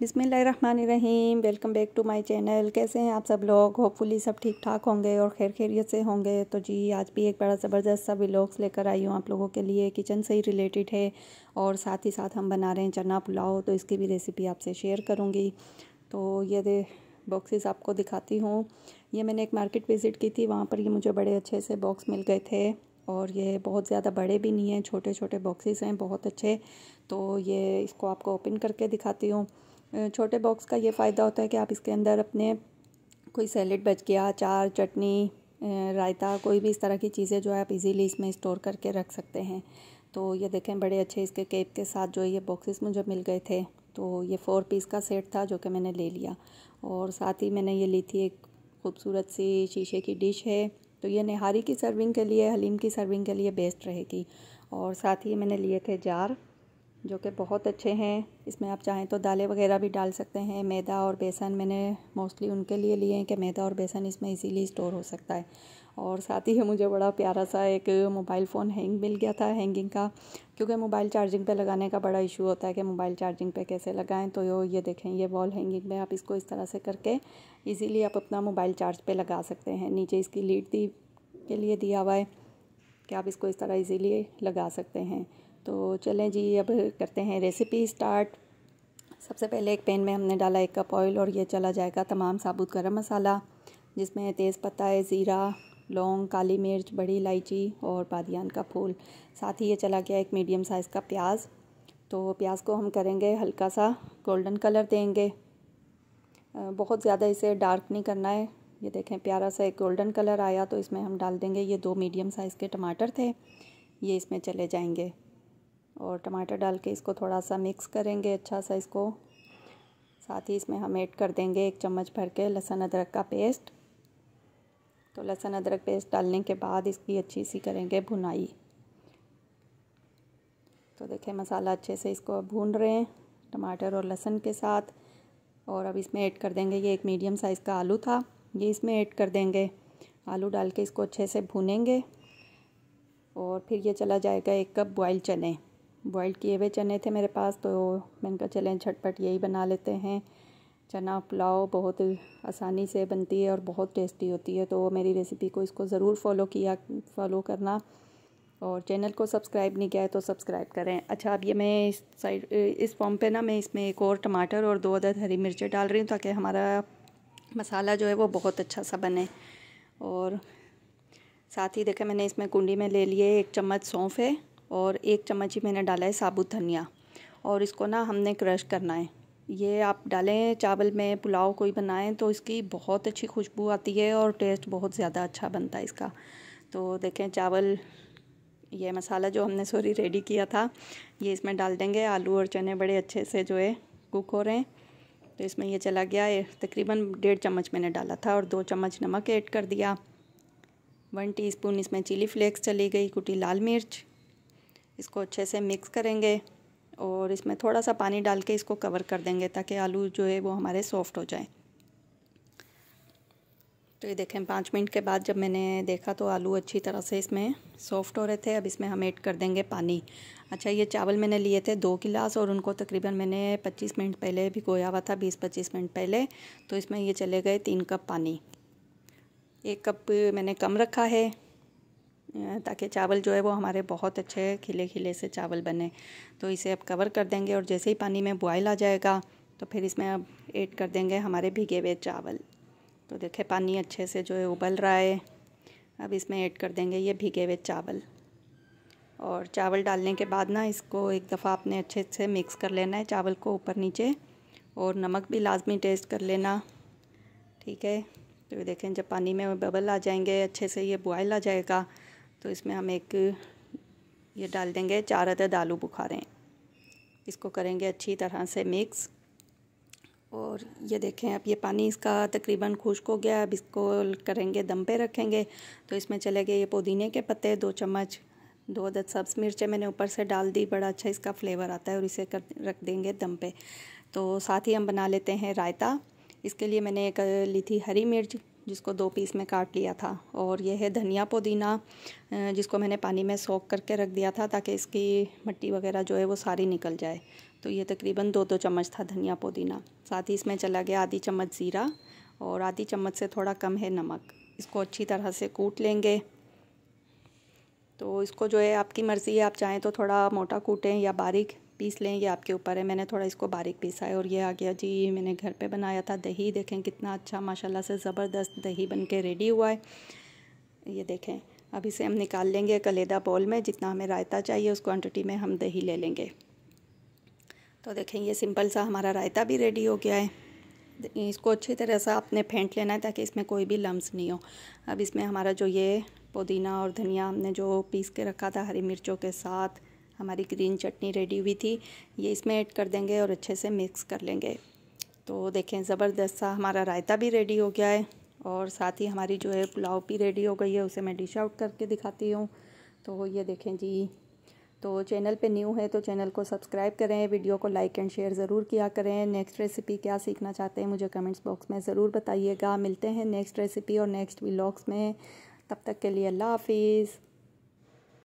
Rahim welcome back to my channel कैसे हैं आप सब लोग होपफुली सब ठीक ठाक होंगे और खैर खैरियत से होंगे तो जी आज भी एक बड़ा ज़बरदस्त सा व्लॉग्स लेकर आई हूँ आप लोगों के लिए किचन से ही रिलेटेड है और साथ ही साथ हम बना रहे हैं चना पुलाव तो इसकी भी रेसिपी आपसे शेयर करूँगी तो ये बॉक्सेस आपको दिखाती हूँ ये मैंने एक मार्केट विज़िट की थी वहाँ पर ये मुझे बड़े अच्छे से बॉक्स मिल गए थे और ये बहुत ज़्यादा बड़े भी नहीं हैं छोटे छोटे बॉक्सेस हैं बहुत अच्छे तो ये इसको आपको ओपन करके दिखाती हूँ छोटे बॉक्स का ये फ़ायदा होता है कि आप इसके अंदर अपने कोई सैलड बच गया अचार चटनी रायता कोई भी इस तरह की चीज़ें जो है आप इजीली इसमें स्टोर करके रख सकते हैं तो ये देखें बड़े अच्छे इसके केप के साथ जो ये बॉक्सेस मुझे मिल गए थे तो ये फ़ोर पीस का सेट था जो कि मैंने ले लिया और साथ ही मैंने ये ली थी एक खूबसूरत सी शीशे की डिश है तो ये निहारी की सर्विंग के लिए हलीम की सर्विंग के लिए बेस्ट रहेगी और साथ ही मैंने लिए थे जार जो कि बहुत अच्छे हैं इसमें आप चाहें तो दालें वगैरह भी डाल सकते हैं मैदा और बेसन मैंने मोस्टली उनके लिए लिए हैं कि मैदा और बेसन इसमें इजीली स्टोर हो सकता है और साथ ही मुझे बड़ा प्यारा सा एक मोबाइल फ़ोन हैंग मिल गया था हैंगिंग का क्योंकि मोबाइल चार्जिंग पे लगाने का बड़ा इशू होता है कि मोबाइल चार्जिंग पे कैसे लगाएं तो यो ये देखें ये वॉल हैंगिंग में आप इसको इस तरह से करके इजीली आप अपना मोबाइल चार्ज पे लगा सकते हैं नीचे इसकी लीड दी के लिए दिया हुआ है कि आप इसको इस तरह ईज़िली लगा सकते हैं तो चलें जी अब करते हैं रेसिपी स्टार्ट सबसे पहले एक पैन में हमने डाला एक कप ऑयल और ये चला जाएगा तमाम साबुत गर्म मसाला जिसमें तेज़ पत्ता है ज़ीरा लौंग काली मिर्च बड़ी इलायची और बादियान का फूल साथ ही ये चला गया एक मीडियम साइज़ का प्याज तो प्याज को हम करेंगे हल्का सा गोल्डन कलर देंगे बहुत ज़्यादा इसे डार्क नहीं करना है ये देखें प्यारा सा एक गोल्डन कलर आया तो इसमें हम डाल देंगे ये दो मीडियम साइज़ के टमाटर थे ये इसमें चले जाएंगे और टमाटर डाल के इसको थोड़ा सा मिक्स करेंगे अच्छा सा इसको साथ ही इसमें हम ऐड कर देंगे एक चम्मच भर के लहसुन अदरक का पेस्ट तो लहसुन अदरक पेस्ट डालने के बाद इसकी अच्छी सी करेंगे भुनाई तो देखें मसाला अच्छे से इसको भून रहे हैं टमाटर और लहसुन के साथ और अब इसमें ऐड कर देंगे ये एक मीडियम साइज़ का आलू था ये इसमें ऐड कर देंगे आलू डाल के इसको अच्छे से भूनेंगे और फिर ये चला जाएगा एक कप बॉयल चने बॉईल किए हुए चने थे मेरे पास तो मैंने कहा चलें झटपट यही बना लेते हैं चना पुलाव बहुत आसानी से बनती है और बहुत टेस्टी होती है तो मेरी रेसिपी को इसको ज़रूर फॉलो किया फॉलो करना और चैनल को सब्सक्राइब नहीं किया है तो सब्सक्राइब करें अच्छा अब ये मैं इस साइड इस फॉर्म पे ना मैं इसमें एक और टमाटर और दो अदद हरी मिर्चें डाल रही हूँ ताकि हमारा मसाला जो है वो बहुत अच्छा सा बने और साथ ही देखें मैंने इसमें कुंडी में ले लिए एक चम्मच सौंफ है और एक चम्मच ही मैंने डाला है साबुत धनिया और इसको ना हमने क्रश करना है ये आप डालें चावल में पुलाव कोई बनाएं तो इसकी बहुत अच्छी खुशबू आती है और टेस्ट बहुत ज़्यादा अच्छा बनता है इसका तो देखें चावल ये मसाला जो हमने सॉरी रेडी किया था ये इसमें डाल देंगे आलू और चने बड़े अच्छे से जो है कुक हो रहे हैं तो इसमें ये चला गया है तकरीबन डेढ़ चम्मच मैंने डाला था और दो चम्मच नमक ऐड कर दिया वन टीस्पून इसमें चिली फ्लेक्स चली गई कुटी लाल मिर्च इसको अच्छे से मिक्स करेंगे और इसमें थोड़ा सा पानी डाल के इसको कवर कर देंगे ताकि आलू जो है वो हमारे सॉफ्ट हो जाए तो ये देखें पाँच मिनट के बाद जब मैंने देखा तो आलू अच्छी तरह से इसमें सॉफ्ट हो रहे थे अब इसमें हम ऐड कर देंगे पानी अच्छा ये चावल मैंने लिए थे दो गिलास और उनको तकरीबन मैंने पच्चीस मिनट पहले भी गोया हुआ था बीस पच्चीस मिनट पहले तो इसमें ये चले गए तीन कप पानी एक कप मैंने कम रखा है ताकि चावल जो है वो हमारे बहुत अच्छे खिले खिले से चावल बने तो इसे अब कवर कर देंगे और जैसे ही पानी में बॉयल आ जाएगा तो फिर इसमें अब ऐड कर देंगे हमारे भीगे हुए चावल तो देखें पानी अच्छे से जो है उबल रहा है अब इसमें ऐड कर देंगे ये भीगे हुए चावल और चावल डालने के बाद ना इसको एक दफ़ा आपने अच्छे से मिक्स कर लेना है चावल को ऊपर नीचे और नमक भी लाजमी टेस्ट कर लेना ठीक है तो देखें जब पानी में बबल आ जाएंगे अच्छे से ये बॉयल आ जाएगा तो इसमें हम एक ये डाल देंगे चार अदद आलू बुखारें इसको करेंगे अच्छी तरह से मिक्स और ये देखें अब ये पानी इसका तकरीबन खुश्क हो गया अब इसको करेंगे दम पे रखेंगे तो इसमें चले गए ये पुदीने के पत्ते दो चम्मच दो अदद सब्स मिर्चें मैंने ऊपर से डाल दी बड़ा अच्छा इसका फ्लेवर आता है और इसे कर रख देंगे दम पे तो साथ ही हम बना लेते हैं रायता इसके लिए मैंने एक ली थी हरी मिर्च जिसको दो पीस में काट लिया था और यह है धनिया पुदीना जिसको मैंने पानी में सोख करके रख दिया था ताकि इसकी मिट्टी वगैरह जो है वो सारी निकल जाए तो ये तकरीबन दो दो चम्मच था धनिया पुदीना साथ ही इसमें चला गया आधी चम्मच ज़ीरा और आधी चम्मच से थोड़ा कम है नमक इसको अच्छी तरह से कूट लेंगे तो इसको जो है आपकी मर्ज़ी है आप चाहें तो थोड़ा मोटा कूटें या बारीक पीस लें ये आपके ऊपर है मैंने थोड़ा इसको बारीक पीसा है और ये आ गया जी ये मैंने घर पे बनाया था दही देखें कितना अच्छा माशाल्लाह से ज़बरदस्त दही बन के रेडी हुआ है ये देखें अब इसे हम निकाल लेंगे कलेदा बॉल में जितना हमें रायता चाहिए उस क्वान्टिटी में हम दही ले लेंगे तो देखें ये सिंपल सा हमारा रायता भी रेडी हो गया है इसको अच्छी तरह से आपने फेंट लेना है ताकि इसमें कोई भी लम्स नहीं हो अब इसमें हमारा जो ये पुदीना और धनिया हमने जो पीस के रखा था हरी मिर्चों के साथ हमारी ग्रीन चटनी रेडी हुई थी ये इसमें ऐड कर देंगे और अच्छे से मिक्स कर लेंगे तो देखें ज़बरदस्त सा हमारा रायता भी रेडी हो गया है और साथ ही हमारी जो है पुलाव भी रेडी हो गई है उसे मैं डिश आउट करके दिखाती हूँ तो ये देखें जी तो चैनल पे न्यू है तो चैनल को सब्सक्राइब करें वीडियो को लाइक एंड शेयर ज़रूर किया करें नेक्स्ट रेसिपी क्या सीखना चाहते हैं मुझे कमेंट्स बॉक्स में ज़रूर बताइएगा मिलते हैं नेक्स्ट रेसिपी और नेक्स्ट व्लॉग्स में तब तक के लिए अल्लाह हाफिज़